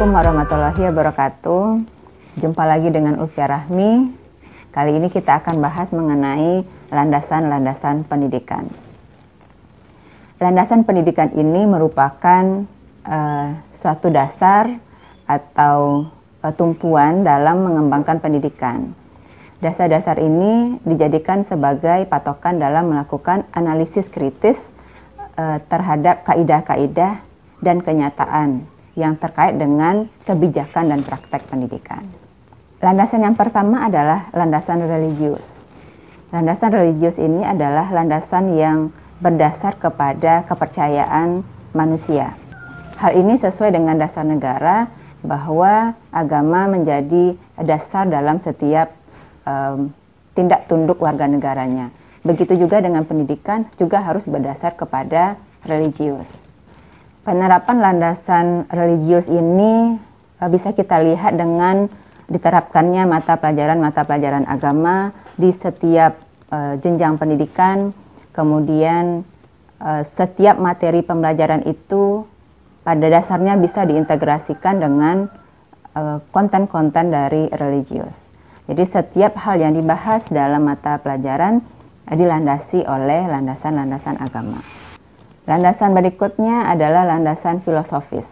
Assalamualaikum warahmatullahi wabarakatuh. Jumpa lagi dengan Ulfia Rahmi. Kali ini kita akan bahas mengenai landasan-landasan pendidikan. Landasan pendidikan ini merupakan uh, suatu dasar atau uh, tumpuan dalam mengembangkan pendidikan. Dasar-dasar ini dijadikan sebagai patokan dalam melakukan analisis kritis uh, terhadap kaidah-kaidah dan kenyataan yang terkait dengan kebijakan dan praktek pendidikan. Landasan yang pertama adalah landasan religius. Landasan religius ini adalah landasan yang berdasar kepada kepercayaan manusia. Hal ini sesuai dengan dasar negara bahwa agama menjadi dasar dalam setiap um, tindak tunduk warga negaranya. Begitu juga dengan pendidikan juga harus berdasar kepada religius penerapan landasan religius ini eh, bisa kita lihat dengan diterapkannya mata pelajaran mata pelajaran agama di setiap eh, jenjang pendidikan kemudian eh, setiap materi pembelajaran itu pada dasarnya bisa diintegrasikan dengan konten-konten dari religius jadi setiap hal yang dibahas dalam mata pelajaran dilandasi oleh landasan-landasan agama. Landasan berikutnya adalah landasan filosofis.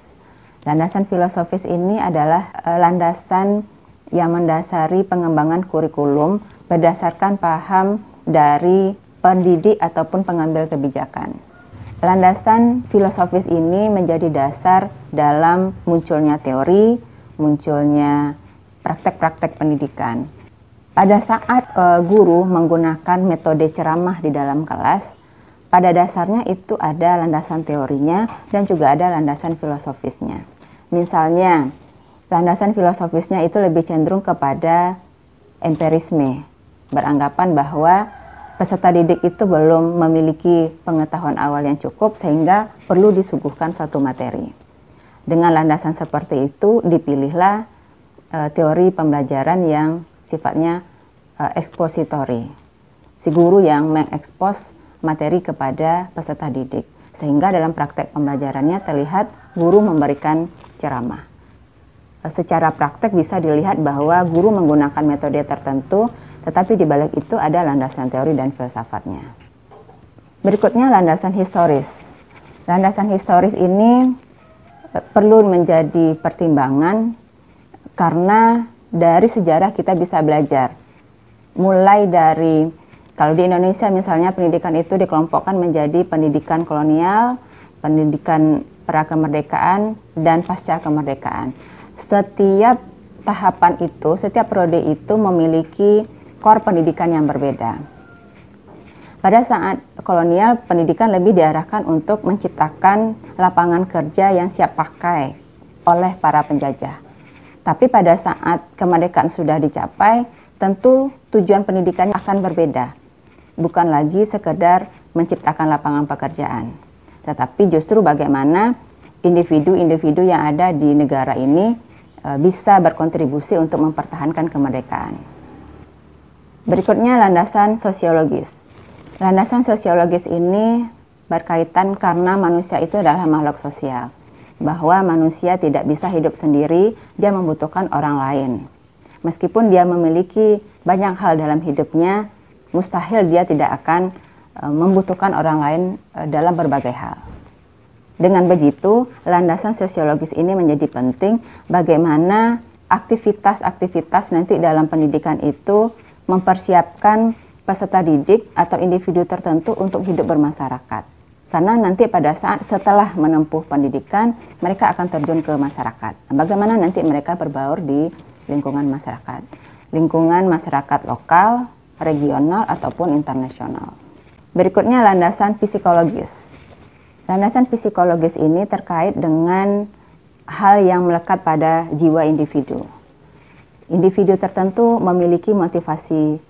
Landasan filosofis ini adalah eh, landasan yang mendasari pengembangan kurikulum berdasarkan paham dari pendidik ataupun pengambil kebijakan. Landasan filosofis ini menjadi dasar dalam munculnya teori, munculnya praktek-praktek pendidikan. Pada saat eh, guru menggunakan metode ceramah di dalam kelas, pada dasarnya itu ada landasan teorinya dan juga ada landasan filosofisnya. Misalnya, landasan filosofisnya itu lebih cenderung kepada empirisme, beranggapan bahwa peserta didik itu belum memiliki pengetahuan awal yang cukup sehingga perlu disuguhkan suatu materi. Dengan landasan seperti itu dipilihlah e, teori pembelajaran yang sifatnya e, ekspositori. Si guru yang mengekspos materi kepada peserta didik. Sehingga dalam praktek pembelajarannya terlihat guru memberikan ceramah. Eh, secara praktek bisa dilihat bahwa guru menggunakan metode tertentu, tetapi di balik itu ada landasan teori dan filsafatnya. Berikutnya landasan historis. Landasan historis ini eh, perlu menjadi pertimbangan karena dari sejarah kita bisa belajar mulai dari kalau di Indonesia misalnya pendidikan itu dikelompokkan menjadi pendidikan kolonial, pendidikan pra kemerdekaan dan pasca kemerdekaan. Setiap tahapan itu, setiap periode itu memiliki core pendidikan yang berbeda. Pada saat kolonial, pendidikan lebih diarahkan untuk menciptakan lapangan kerja yang siap pakai oleh para penjajah. Tapi pada saat kemerdekaan sudah dicapai, tentu tujuan pendidikan akan berbeda bukan lagi sekedar menciptakan lapangan pekerjaan, tetapi justru bagaimana individu-individu yang ada di negara ini eh, bisa berkontribusi untuk mempertahankan kemerdekaan. Berikutnya landasan sosiologis. Landasan sosiologis ini berkaitan karena manusia itu adalah makhluk sosial bahwa manusia tidak bisa hidup sendiri, dia membutuhkan orang lain. Meskipun dia memiliki banyak hal dalam hidupnya, mustahil dia tidak akan e, membutuhkan orang lain e, dalam berbagai hal. Dengan begitu, landasan sosiologis ini menjadi penting bagaimana aktivitas-aktivitas nanti dalam pendidikan itu mempersiapkan peserta didik atau individu tertentu untuk hidup bermasyarakat. Karena nanti pada saat setelah menempuh pendidikan, mereka akan terjun ke masyarakat. Bagaimana nanti mereka berbaur di lingkungan masyarakat? Lingkungan masyarakat lokal, regional ataupun internasional. Berikutnya landasan psikologis. Landasan psikologis ini terkait dengan hal yang melekat pada jiwa individu. Individu tertentu memiliki motivasi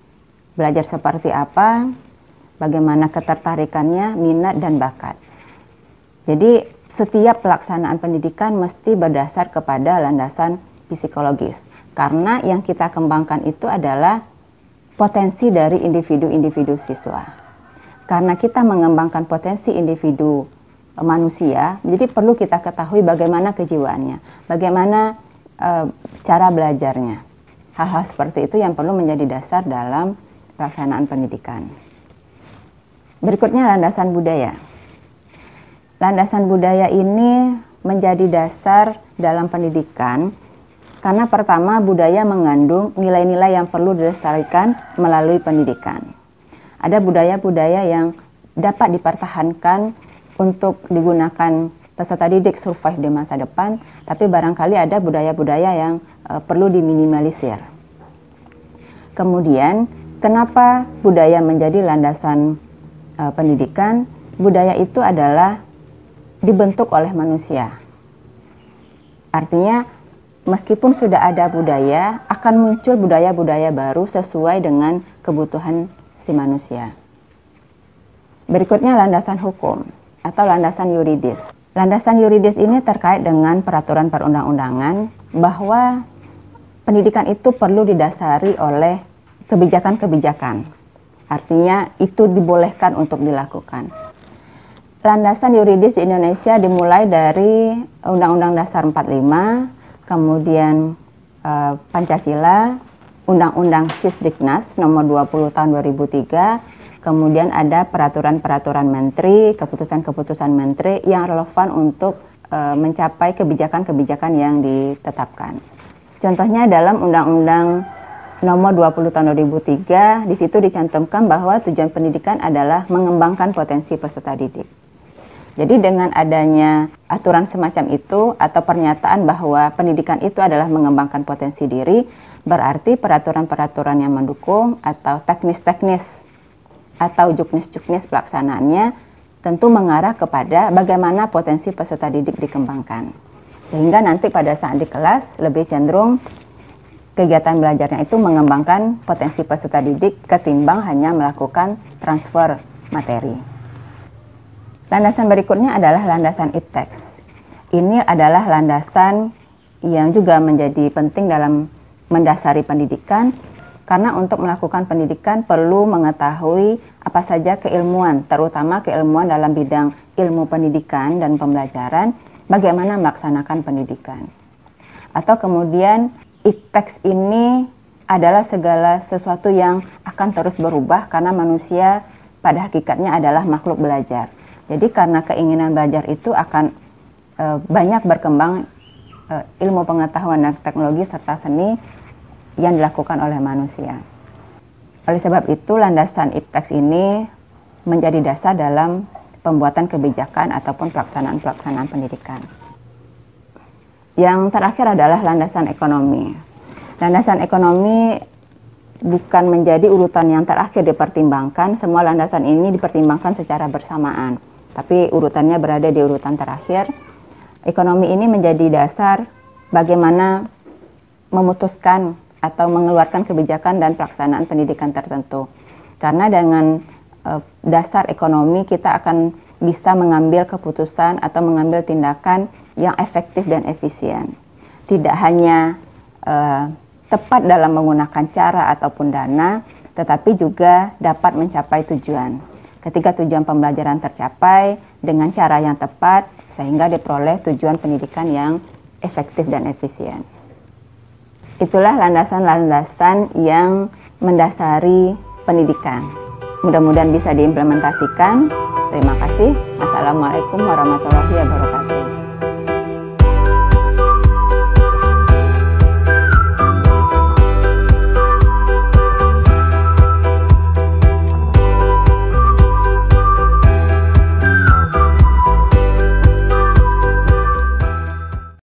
belajar seperti apa, bagaimana ketertarikannya, minat dan bakat. Jadi setiap pelaksanaan pendidikan mesti berdasar kepada landasan psikologis. Karena yang kita kembangkan itu adalah potensi dari individu-individu siswa. Karena kita mengembangkan potensi individu eh, manusia, jadi perlu kita ketahui bagaimana kejiwaannya, bagaimana eh, cara belajarnya. Hal-hal seperti itu yang perlu menjadi dasar dalam pelaksanaan pendidikan. Berikutnya landasan budaya. Landasan budaya ini menjadi dasar dalam pendidikan karena pertama, budaya mengandung nilai-nilai yang perlu dilestarikan melalui pendidikan. Ada budaya-budaya yang dapat dipertahankan untuk digunakan peserta didik survive di masa depan, tapi barangkali ada budaya-budaya yang e, perlu diminimalisir. Kemudian, kenapa budaya menjadi landasan e, pendidikan? Budaya itu adalah dibentuk oleh manusia. Artinya, meskipun sudah ada budaya, akan muncul budaya-budaya baru sesuai dengan kebutuhan si manusia. Berikutnya landasan hukum atau landasan yuridis. Landasan yuridis ini terkait dengan peraturan perundang-undangan bahwa pendidikan itu perlu didasari oleh kebijakan-kebijakan. Artinya itu dibolehkan untuk dilakukan. Landasan yuridis di Indonesia dimulai dari Undang-Undang Dasar 45 kemudian uh, Pancasila, Undang-Undang Sisdiknas nomor 20 tahun 2003, kemudian ada peraturan-peraturan menteri, keputusan-keputusan menteri yang relevan untuk uh, mencapai kebijakan-kebijakan yang ditetapkan. Contohnya dalam Undang-Undang nomor 20 tahun 2003, di situ dicantumkan bahwa tujuan pendidikan adalah mengembangkan potensi peserta didik. Jadi dengan adanya aturan semacam itu atau pernyataan bahwa pendidikan itu adalah mengembangkan potensi diri, berarti peraturan-peraturan yang mendukung atau teknis-teknis atau juknis-juknis pelaksanaannya tentu mengarah kepada bagaimana potensi peserta didik dikembangkan. Sehingga nanti pada saat di kelas lebih cenderung kegiatan belajarnya itu mengembangkan potensi peserta didik ketimbang hanya melakukan transfer materi. Landasan berikutnya adalah landasan IPTEX. Ini adalah landasan yang juga menjadi penting dalam mendasari pendidikan karena untuk melakukan pendidikan perlu mengetahui apa saja keilmuan, terutama keilmuan dalam bidang ilmu pendidikan dan pembelajaran, bagaimana melaksanakan pendidikan. Atau kemudian IPTEX ini adalah segala sesuatu yang akan terus berubah karena manusia pada hakikatnya adalah makhluk belajar jadi karena keinginan belajar itu akan e, banyak berkembang e, ilmu pengetahuan dan teknologi serta seni yang dilakukan oleh manusia. Oleh sebab itu, landasan IPTEX ini menjadi dasar dalam pembuatan kebijakan ataupun pelaksanaan-pelaksanaan pendidikan. Yang terakhir adalah landasan ekonomi. Landasan ekonomi bukan menjadi urutan yang terakhir dipertimbangkan, semua landasan ini dipertimbangkan secara bersamaan tapi urutannya berada di urutan terakhir. Ekonomi ini menjadi dasar bagaimana memutuskan atau mengeluarkan kebijakan dan pelaksanaan pendidikan tertentu. Karena dengan e, dasar ekonomi kita akan bisa mengambil keputusan atau mengambil tindakan yang efektif dan efisien. Tidak hanya eh, tepat dalam menggunakan cara ataupun dana, tetapi juga dapat mencapai tujuan ketika tujuan pembelajaran tercapai dengan cara yang tepat sehingga diperoleh tujuan pendidikan yang efektif dan efisien. Itulah landasan-landasan yang mendasari pendidikan. Mudah-mudahan bisa diimplementasikan. Terima kasih. Assalamualaikum warahmatullahi wabarakatuh.